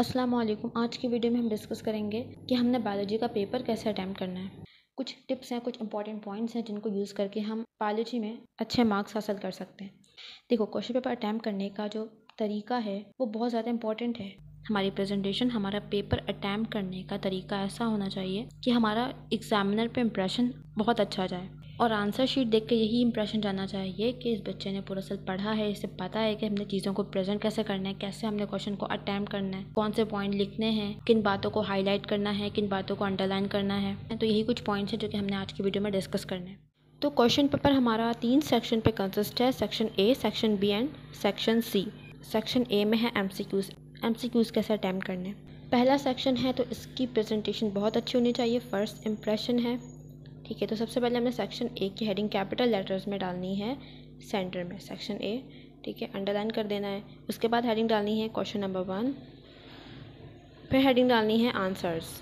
अस्सलाम वालेकुम आज की वीडियो में हम डिस्कस करेंगे कि हमने बायोलॉजी का पेपर कैसे अटैम्प्ट करना है कुछ टिप्स हैं कुछ इंपॉर्टेंट पॉइंट्स हैं जिनको यूज़ करके हम बायोलॉजी में अच्छे मार्क्स हासिल कर सकते हैं देखो क्वेश्चन पेपर अटैम्प्ट करने का जो तरीका है वो बहुत ज़्यादा इंपॉर्टेंट है हमारी प्रेजेंटेशन हमारा पेपर अटैम्प्ट करने का तरीका ऐसा होना चाहिए कि हमारा एग्जामिनर पे इम्प्रेशन बहुत अच्छा जाए और आंसर शीट देख के यही इंप्रेशन जाना चाहिए कि इस बच्चे ने पूरा साल पढ़ा है इसे पता है कि हमने चीज़ों को प्रेजेंट कैसे करना है कैसे हमने क्वेश्चन को अटैम्प्ट करना है कौन से पॉइंट लिखने हैं किन बातों को हाईलाइट करना है किन बातों को अंडरलाइन करना है तो यही कुछ पॉइंट्स हैं जो कि हमने आज की वीडियो में डिस्कस करने हैं तो क्वेश्चन पेपर हमारा तीन सेक्शन पे कंसिस्ट है section A section B and section C section A में है M C Qs M C Qs कैसे अटैम्प्ट करने पहला सेक्शन है तो इसकी प्रेजेंटेशन बहुत अच्छी होनी चाहिए फर्स्ट इम्प्रेशन है ठीक है तो सबसे पहले हमने सेक्शन ए की हेडिंग कैपिटल लेटर्स में डालनी है सेंटर में सेक्शन ए ठीक है अंडरलाइन कर देना है उसके बाद हेडिंग डालनी है क्वेश्चन नंबर वन फिर हेडिंग डालनी है आंसर्स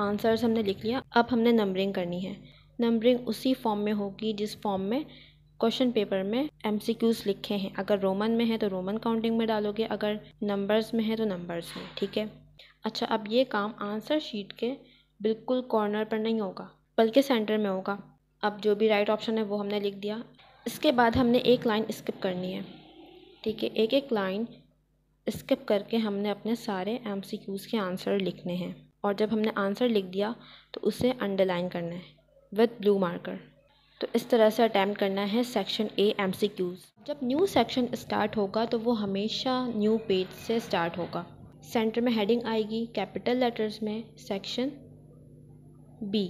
आंसर्स हमने लिख लिया अब हमने नंबरिंग करनी है नंबरिंग उसी फॉर्म में होगी जिस फॉर्म में क्वेश्चन पेपर में एम लिखे हैं अगर रोमन में है तो रोमन काउंटिंग में डालोगे अगर नंबर्स में है तो नंबर्स में ठीक है अच्छा अब ये काम आंसर शीट के बिल्कुल कॉर्नर पर नहीं होगा बल्कि सेंटर में होगा अब जो भी राइट ऑप्शन है वो हमने लिख दिया इसके बाद हमने एक लाइन स्किप करनी है ठीक है एक एक लाइन स्किप करके हमने अपने सारे एम के आंसर लिखने हैं और जब हमने आंसर लिख दिया तो उसे अंडरलाइन करना है विद ब्लू मार्कर तो इस तरह से अटैम्प्ट करना है सेक्शन ए एम जब न्यू सेक्शन स्टार्ट होगा तो वो हमेशा न्यू पेज से स्टार्ट होगा सेंटर में हेडिंग आएगी कैपिटल लेटर्स में सेक्शन बी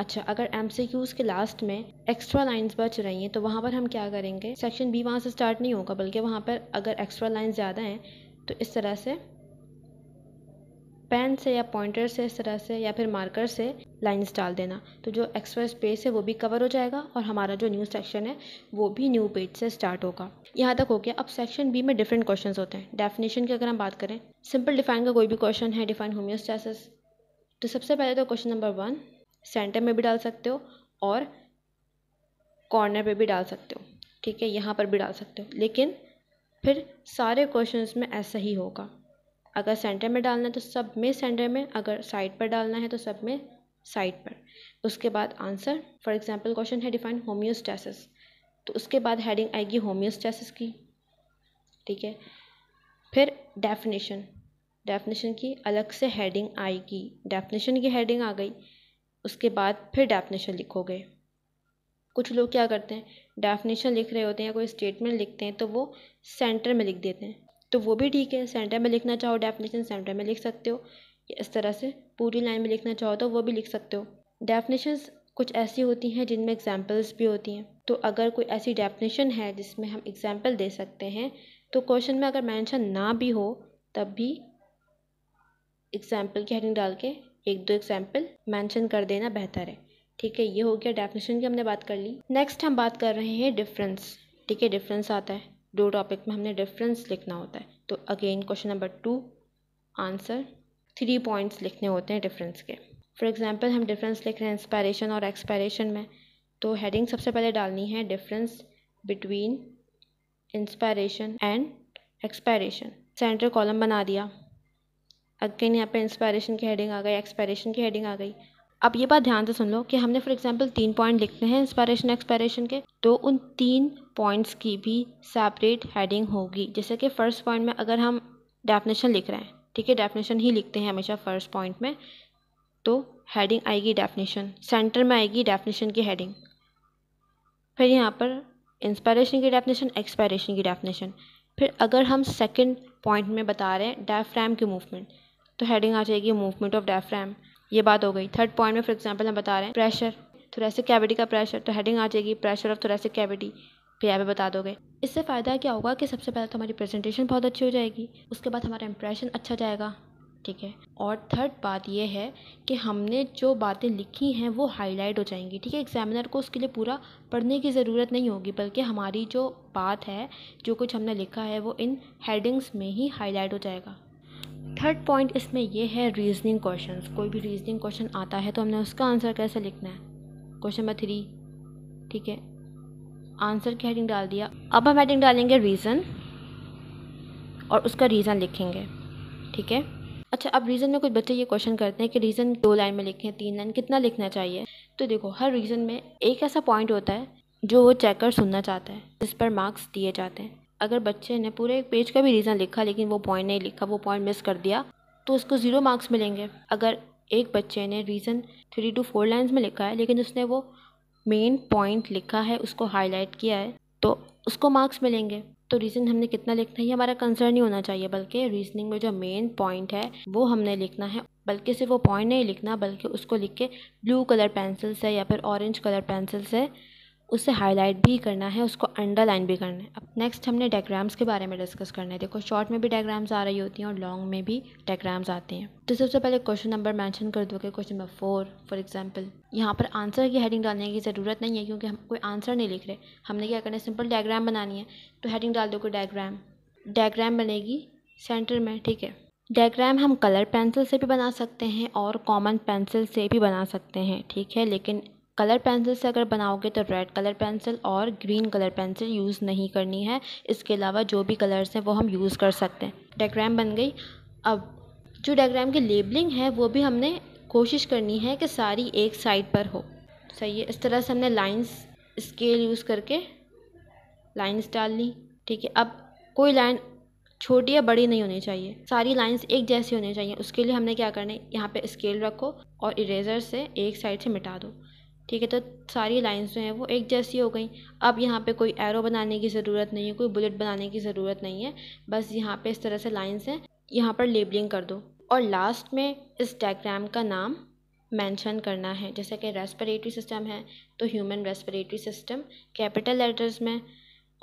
अच्छा अगर एम सी क्यूज़ के लास्ट में एक्स्ट्रा लाइन्स बच रही हैं तो वहाँ पर हम क्या करेंगे सेक्शन बी वहाँ से स्टार्ट नहीं होगा बल्कि वहाँ पर अगर एक्स्ट्रा लाइन्स ज़्यादा हैं तो इस तरह से पेन से या पॉइंटर से इस तरह से या फिर मार्कर से लाइन्स डाल देना तो जो एक्स्ट्रा स्पेस है वो भी कवर हो जाएगा और हमारा जो न्यू सेक्शन है वो भी न्यू पेज से स्टार्ट होगा यहाँ तक हो गया अब सेक्शन बी में डिफरेंट क्वेश्चन होते हैं डेफिनेशन की अगर हम बात करें सिंपल डिफाइन का कोई भी क्वेश्चन है डिफाइन होम्योस्टैसिस तो सबसे पहले तो क्वेश्चन नंबर वन सेंटर में भी डाल सकते हो और कॉर्नर पे भी डाल सकते हो ठीक है यहाँ पर भी डाल सकते हो लेकिन फिर सारे क्वेश्चंस में ऐसा ही होगा अगर सेंटर में डालना है तो सब में सेंटर में अगर साइड पर डालना है तो सब में साइड पर उसके बाद आंसर फॉर एग्जांपल क्वेश्चन है डिफाइन होम्योस्टेसिस तो उसके बाद हेडिंग आएगी होम्योस्टेसिस की ठीक है फिर डेफिनेशन डेफिनेशन की अलग से हेडिंग आएगी डेफिनेशन की हेडिंग आ गई उसके बाद फिर डेफिनेशन लिखोगे कुछ लोग क्या करते हैं डेफिनेशन लिख रहे होते हैं या कोई स्टेटमेंट लिखते हैं तो वो सेंटर में लिख देते हैं तो वो भी ठीक है सेंटर में लिखना चाहो डेफिनेशन सेंटर में लिख सकते हो इस तरह से पूरी लाइन में लिखना चाहो तो वो भी लिख सकते हो डेफिनेशंस कुछ ऐसी होती हैं जिनमें एग्जाम्पल्स भी होती हैं तो अगर कोई ऐसी डेफिनेशन है जिसमें हम एग्जाम्पल दे सकते हैं तो क्वेश्चन में अगर मैंशन ना भी हो तब भी एग्जाम्पल की हेडिंग डाल के एक दो एग्जाम्पल मैंशन कर देना बेहतर है ठीक है ये हो गया डेफिनेशन की हमने बात कर ली नेक्स्ट हम बात कर रहे हैं डिफरेंस ठीक है डिफरेंस आता है दो टॉपिक में हमने डिफरेंस लिखना होता है तो again question number two answer three points लिखने होते हैं डिफरेंस के फॉर एग्जांपल हम डिफरेंस लिख रहे हैं इंस्पायरेशन और एक्सपायरेशन में तो हेडिंग सबसे पहले डालनी है difference between inspiration and expiration centre column बना दिया अगेन यहाँ पे इंस्पायरेशन की हेडिंग आ गई एक्सपायरेशन की हेडिंग आ गई अब ये बात ध्यान से सुन लो कि हमने फॉर एग्जांपल तीन पॉइंट लिखने हैं इंस्पायरेशन एक्सपायरेशन के तो उन तीन पॉइंट्स की भी सेपरेट हेडिंग होगी जैसे कि फर्स्ट पॉइंट में अगर हम डेफिनेशन लिख रहे हैं ठीक है डेफिनेशन ही लिखते हैं हमेशा फर्स्ट पॉइंट में तो हेडिंग आएगी डेफिनेशन सेंटर में आएगी डेफिनेशन की हेडिंग फिर यहाँ पर इंस्पायरेशन की डेफिनेशन एक्सपायरेशन की डेफिनेशन फिर अगर हम सेकंड पॉइंट में बता रहे हैं डायफ्राम के मूवमेंट तो हेडिंग आ जाएगी मूवमेंट ऑफ डायफ्राम ये बात हो गई थर्ड पॉइंट में फॉर एग्जाम्पल हम बता रहे हैं प्रेशर थोरेसिक कैविटी का प्रेशर तो हेडिंग आ जाएगी प्रेशर ऑफ थोरेसिक कैविटी फिर आप बता दोगे इससे फ़ायदा क्या होगा कि सबसे पहले तो हमारी प्रेजेंटेशन बहुत अच्छी हो जाएगी उसके बाद हमारा इंप्रेशन अच्छा जाएगा ठीक है और थर्ड बात यह है कि हमने जो बातें लिखी हैं वो हाईलाइट हो जाएंगी ठीक है एग्जामिनर को उसके लिए पूरा पढ़ने की ज़रूरत नहीं होगी बल्कि हमारी जो बात है जो कुछ हमने लिखा है वो इन हेडिंग्स में ही हाईलाइट हो जाएगा थर्ड पॉइंट इसमें यह है रीजनिंग क्वेश्चन कोई भी रीजनिंग क्वेश्चन आता है तो हमने उसका आंसर कैसे लिखना है क्वेश्चन नंबर थ्री ठीक है आंसर की हेडिंग डाल दिया अब हम हेडिंग डालेंगे रीज़न और उसका रीज़न लिखेंगे ठीक है अच्छा अब रीज़न में कुछ बच्चे ये क्वेश्चन करते हैं कि रीज़न दो लाइन में लिखें तीन लाइन कितना लिखना चाहिए तो देखो हर रीज़न में एक ऐसा पॉइंट होता है जो वो चेकर सुनना चाहता है जिस पर मार्क्स दिए जाते हैं अगर बच्चे ने पूरे एक पेज का भी रीज़न लिखा लेकिन वो पॉइंट नहीं लिखा वो पॉइंट मिस कर दिया तो उसको ज़ीरो मार्क्स मिलेंगे अगर एक बच्चे ने reason three to four lines में लिखा है लेकिन उसने वो मेन पॉइंट लिखा है उसको हाईलाइट किया है तो उसको मार्क्स मिलेंगे तो रीज़न हमने कितना लिखना है ये हमारा कंसर्न नहीं होना चाहिए बल्कि रीजनिंग में जो मेन पॉइंट है वो हमने लिखना है बल्कि सिर्फ वो पॉइंट नहीं लिखना बल्कि उसको लिख के ब्लू कलर पेंसिल से या फिर ऑरेंज कलर पेंसिल से उसे हाईलाइट भी करना है उसको अंडरलाइन भी करना है अब नेक्स्ट हमने डायग्राम्स के बारे में डिस्कस करना है देखो शॉर्ट में भी डायग्राम्स आ रही होती हैं और लॉन्ग में भी डायग्राम्स आते हैं तो सबसे पहले क्वेश्चन नंबर मेंशन कर दो question number four for example यहाँ पर आंसर की हेडिंग डालने की ज़रूरत नहीं है क्योंकि हम कोई आंसर नहीं लिख रहे हमने क्या करना है सिंपल डायग्राम बनानी है तो हेडिंग डाल दो डायग्राम डायग्राम बनेगी सेंटर में ठीक है डायग्राम हम कलर पेंसिल से भी बना सकते हैं और कॉमन पेंसिल से भी बना सकते हैं ठीक है लेकिन कलर पेंसिल से अगर बनाओगे तो रेड कलर पेंसिल और ग्रीन कलर पेंसिल यूज़ नहीं करनी है इसके अलावा जो भी कलर्स हैं वो हम यूज़ कर सकते हैं डायग्राम बन गई अब जो डायग्राम की लेबलिंग है वो भी हमने कोशिश करनी है कि सारी एक साइड पर हो सही है इस तरह से हमने लाइंस स्केल यूज़ करके लाइंस डाल ली ठीक है अब कोई लाइन छोटी या बड़ी नहीं होनी चाहिए सारी लाइंस एक जैसी होनी चाहिए उसके लिए हमने क्या करना है यहाँ पे स्केल रखो और इरेजर से एक साइड से मिटा दो ठीक है तो सारी लाइंस जो हैं वो एक जैसी हो गई अब यहाँ पे कोई एरो बनाने की ज़रूरत नहीं है कोई बुलेट बनाने की ज़रूरत नहीं है बस यहाँ पे इस तरह से लाइंस हैं यहाँ पर लेबलिंग कर दो और लास्ट में इस डायग्राम का नाम मेंशन करना है जैसे कि रेस्पिरेटरी सिस्टम है तो human respiratory system capital letters में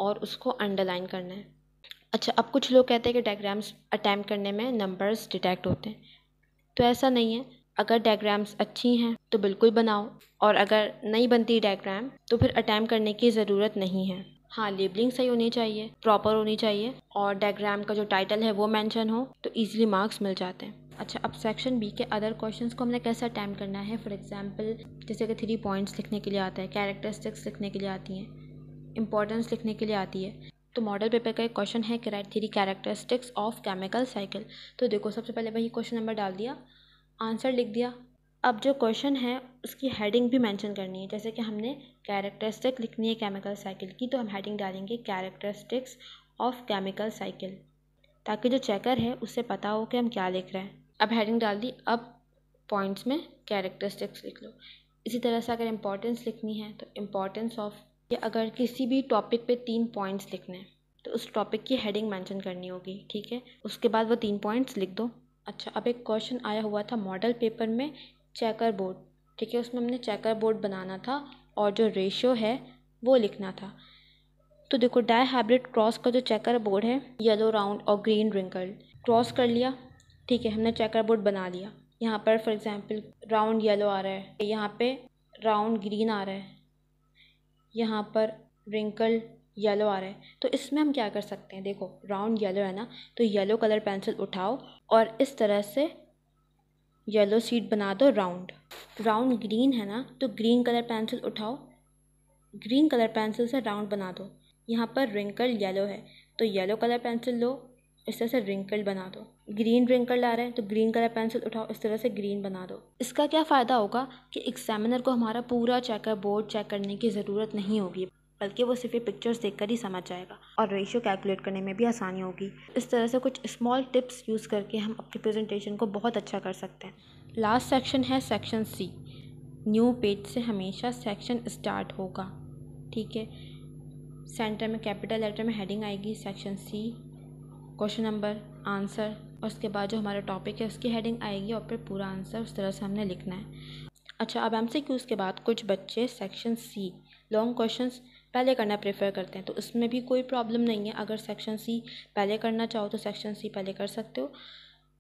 और उसको अंडरलाइन करना है अच्छा अब कुछ लोग कहते हैं कि डायग्राम्स अटैम्प्ट करने में नंबर्स डिटेक्ट होते हैं तो ऐसा नहीं है अगर डायग्राम्स अच्छी हैं तो बिल्कुल बनाओ और अगर नहीं बनती डायग्राम तो फिर अटैम्प करने की ज़रूरत नहीं है हाँ लेबलिंग सही होनी चाहिए प्रॉपर होनी चाहिए और डायग्राम का जो टाइटल है वो मेंशन हो तो इजीली मार्क्स मिल जाते हैं अच्छा अब सेक्शन बी के अदर क्वेश्चन को हमने कैसे अटैम्प करना है फॉर एग्जाम्पल जैसे कि थ्री पॉइंट्स लिखने के लिए आता है कैरेक्टरिस्टिक्स लिखने के लिए आती हैं इंपॉर्टेंस लिखने के लिए आती है तो मॉडल पेपर का एक क्वेश्चन है कि write three characteristics of chemical cycle तो देखो सबसे पहले वही क्वेश्चन नंबर डाल दिया आंसर लिख दिया अब जो क्वेश्चन है उसकी हेडिंग भी मेंशन करनी है जैसे कि हमने कैरेक्टरिस्टिक लिखनी है केमिकल साइकिल की तो हम हेडिंग डालेंगे कैरेक्टरिस्टिक्स ऑफ केमिकल साइकिल ताकि जो चेकर है उससे पता हो कि हम क्या लिख रहे हैं अब हेडिंग डाल दी अब पॉइंट्स में कैरेक्टरिस्टिक्स लिख लो इसी तरह से अगर इम्पोर्टेंस लिखनी है तो इम्पोर्टेंस ऑफ या अगर किसी भी टॉपिक पे तीन पॉइंट्स लिखने हैं तो उस टॉपिक की हेडिंग मेंशन करनी होगी ठीक है उसके बाद वो तीन पॉइंट्स लिख दो अच्छा अब एक क्वेश्चन आया हुआ था मॉडल पेपर में चेकर बोर्ड ठीक है उसमें हमने चेकर बोर्ड बनाना था और जो रेशियो है वो लिखना था तो देखो डाई हाइब्रिड क्रॉस का जो चेकर बोर्ड है येलो राउंड और ग्रीन रिंकल क्रॉस कर लिया ठीक है हमने चेकर बोर्ड बना लिया यहाँ पर फॉर एग्ज़ाम्पल राउंड येलो आ रहा है यहाँ पे राउंड ग्रीन आ रहा है यहाँ पर रिंकल येलो आ रहा है तो इसमें हम क्या कर सकते हैं देखो राउंड येलो है ना तो येलो कलर पेंसिल उठाओ और इस तरह से येलो सीट बना दो राउंड राउंड ग्रीन है ना तो ग्रीन कलर पेंसिल उठाओ ग्रीन कलर पेंसिल से राउंड बना दो यहाँ पर रिंकल येलो है तो येलो कलर पेंसिल लो इस तरह से रिंकल बना दो ग्रीन रिंकल आ रहा है तो ग्रीन कलर पेंसिल उठाओ इस तरह से ग्रीन बना दो इसका क्या फ़ायदा होगा कि एग्जामिनर को हमारा पूरा चेकर बोर्ड चेक करने की ज़रूरत नहीं होगी बल्कि वो सिर्फ ये पिक्चर्स देखकर ही समझ जाएगा और रेशियो कैलकुलेट करने में भी आसानी होगी इस तरह से कुछ स्मॉल टिप्स यूज़ करके हम अपनी प्रेजेंटेशन को बहुत अच्छा कर सकते हैं लास्ट सेक्शन है सेक्शन सी न्यू पेज से हमेशा सेक्शन स्टार्ट होगा ठीक है सेंटर में कैपिटल लेटर में हेडिंग आएगी section C question number answer और उसके बाद जो हमारा टॉपिक है उसकी हेडिंग आएगी और फिर पूरा आंसर उस तरह से हमने लिखना है अच्छा अब एम सी क्यूज़ के बाद कुछ बच्चे सेक्शन सी लॉन्ग क्वेश्चंस पहले करना प्रेफर करते हैं तो उसमें भी कोई प्रॉब्लम नहीं है अगर सेक्शन सी पहले करना चाहो तो सेक्शन सी पहले कर सकते हो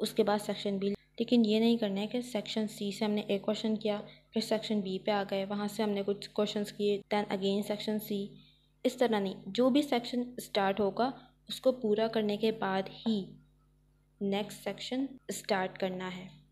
उसके बाद सेक्शन बी लेकिन ये नहीं करना है कि सेक्शन सी से हमने एक क्वेश्चन किया फिर सेक्शन बी पे आ गए वहाँ से हमने कुछ क्वेश्चंस किए दैन अगेन सेक्शन सी इस तरह नहीं जो भी सेक्शन स्टार्ट होगा उसको पूरा करने के बाद ही नेक्स्ट सेक्शन स्टार्ट करना है